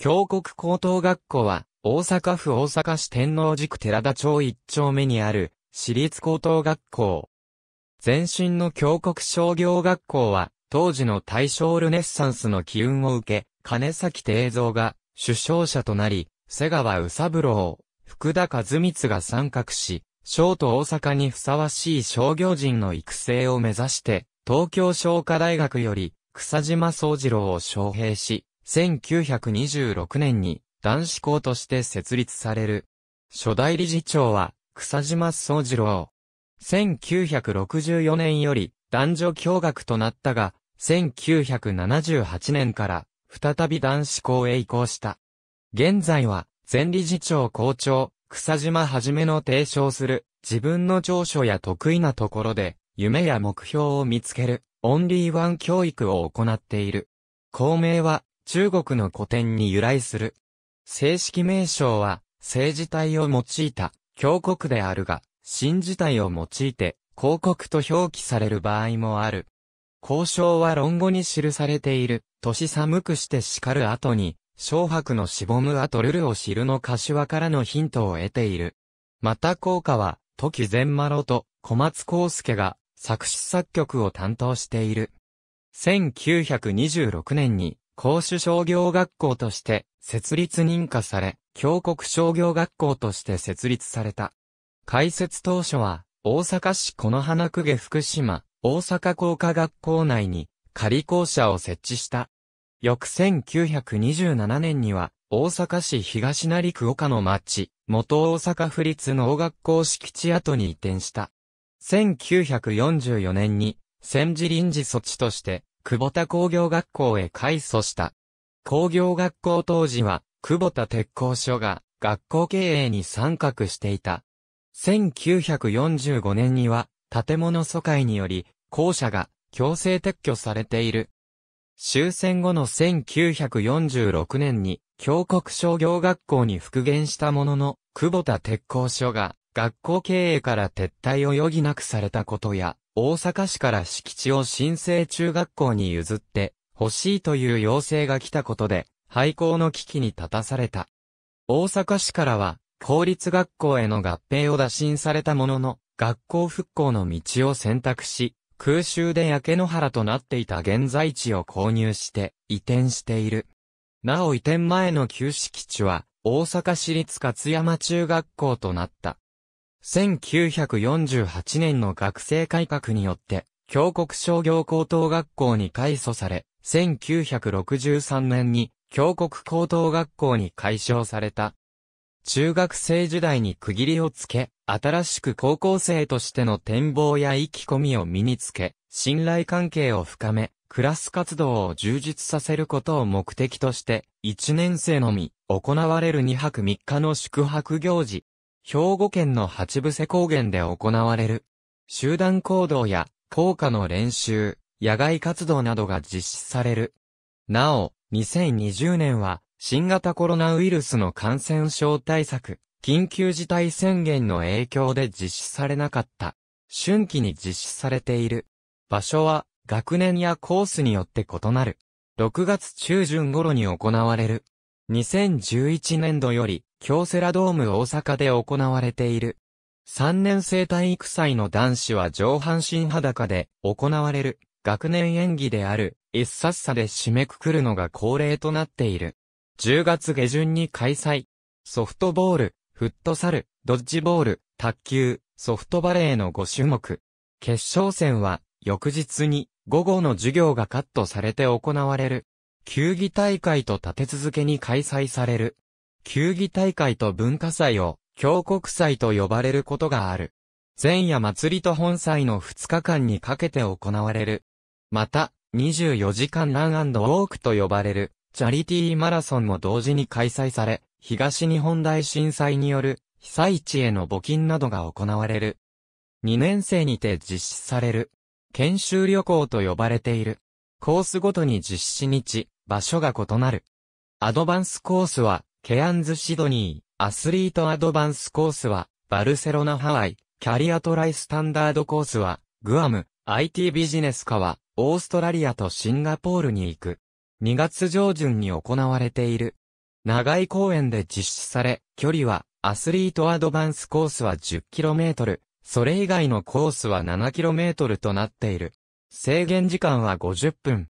京国高等学校は、大阪府大阪市天王寺区寺田町一丁目にある、私立高等学校。前身の京国商業学校は、当時の大正ルネッサンスの機運を受け、金崎定蔵が首相者となり、瀬川宇三郎、福田和光が参画し、小と大阪にふさわしい商業人の育成を目指して、東京商科大学より、草島宗次郎を招聘し、1926年に男子校として設立される。初代理事長は草島総次郎。1964年より男女共学となったが、1978年から再び男子校へ移行した。現在は前理事長校長、草島はじめの提唱する自分の長所や得意なところで夢や目標を見つけるオンリーワン教育を行っている。公明は中国の古典に由来する。正式名称は、政治体を用いた、教国であるが、新字体を用いて、広告と表記される場合もある。交渉は論語に記されている、年寒くして叱る後に、小白のしぼむはとルルを知るの柏からのヒントを得ている。また効果は、時前マロと小松康介が作詞作曲を担当している。1926年に公主商業学校として設立認可され、峡国商業学校として設立された。開設当初は、大阪市此花区下福島、大阪工科学校内に仮校舎を設置した。翌1927年には、大阪市東成区岡の町、元大阪府立農学校敷地跡に移転した。1944年に、戦時臨時措置として、久保田工業学校へ改組した。工業学校当時は、久保田鉄工所が学校経営に参画していた。1945年には、建物疎開により、校舎が強制撤去されている。終戦後の1946年に、峡谷商業学校に復元したものの、久保田鉄工所が学校経営から撤退を余儀なくされたことや、大阪市から敷地を新生中学校に譲って欲しいという要請が来たことで、廃校の危機に立たされた。大阪市からは、公立学校への合併を打診されたものの、学校復興の道を選択し、空襲で焼け野原となっていた現在地を購入して移転している。なお移転前の旧敷地は、大阪市立勝山中学校となった。1948年の学生改革によって、峡谷商業高等学校に改組され、1963年に峡谷高等学校に改称された。中学生時代に区切りをつけ、新しく高校生としての展望や意気込みを身につけ、信頼関係を深め、クラス活動を充実させることを目的として、1年生のみ、行われる2泊3日の宿泊行事、兵庫県の八伏高原で行われる、集団行動や、効果の練習、野外活動などが実施される。なお、2020年は、新型コロナウイルスの感染症対策、緊急事態宣言の影響で実施されなかった。春季に実施されている。場所は、学年やコースによって異なる。6月中旬頃に行われる。2011年度より、京セラドーム大阪で行われている。3年生体育祭の男子は上半身裸で行われる学年演技である一冊差で締めくくるのが恒例となっている。10月下旬に開催。ソフトボール、フットサル、ドッジボール、卓球、ソフトバレーの5種目。決勝戦は翌日に午後の授業がカットされて行われる。球技大会と立て続けに開催される。球技大会と文化祭を、峡国祭と呼ばれることがある。前夜祭りと本祭の2日間にかけて行われる。また、24時間ランウォークと呼ばれる、チャリティーマラソンも同時に開催され、東日本大震災による、被災地への募金などが行われる。2年生にて実施される。研修旅行と呼ばれている。コースごとに実施日、場所が異なる。アドバンスコースは、ケアンズシドニー、アスリートアドバンスコースは、バルセロナハワイ、キャリアトライスタンダードコースは、グアム、IT ビジネス化は、オーストラリアとシンガポールに行く。2月上旬に行われている。長い公園で実施され、距離は、アスリートアドバンスコースは 10km、それ以外のコースは 7km となっている。制限時間は50分。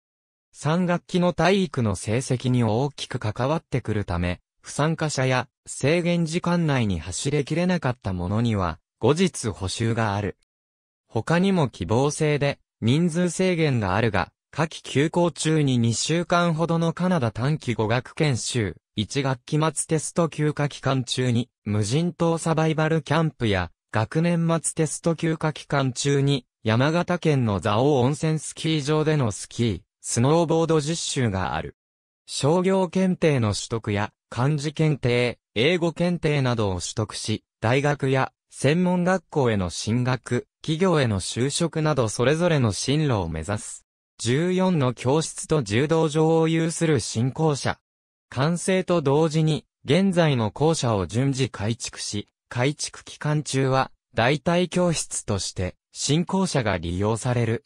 3学期の体育の成績に大きく関わってくるため、不参加者や制限時間内に走れきれなかったものには、後日補修がある。他にも希望制で人数制限があるが、夏季休校中に2週間ほどのカナダ短期語学研修、1学期末テスト休暇期間中に、無人島サバイバルキャンプや、学年末テスト休暇期間中に、山形県の蔵王温泉スキー場でのスキー、スノーボード実習がある。商業検定の取得や、漢字検定、英語検定などを取得し、大学や専門学校への進学、企業への就職などそれぞれの進路を目指す。14の教室と柔道場を有する新校舎。完成と同時に、現在の校舎を順次改築し、改築期間中は、代替教室として、新校舎が利用される。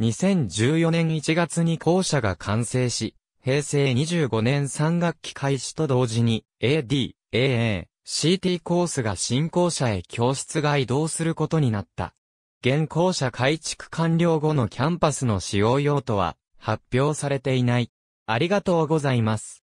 2014年1月に校舎が完成し、平成25年3学期開始と同時に AD、AA、CT コースが新校舎へ教室が移動することになった。現校舎改築完了後のキャンパスの使用用途は発表されていない。ありがとうございます。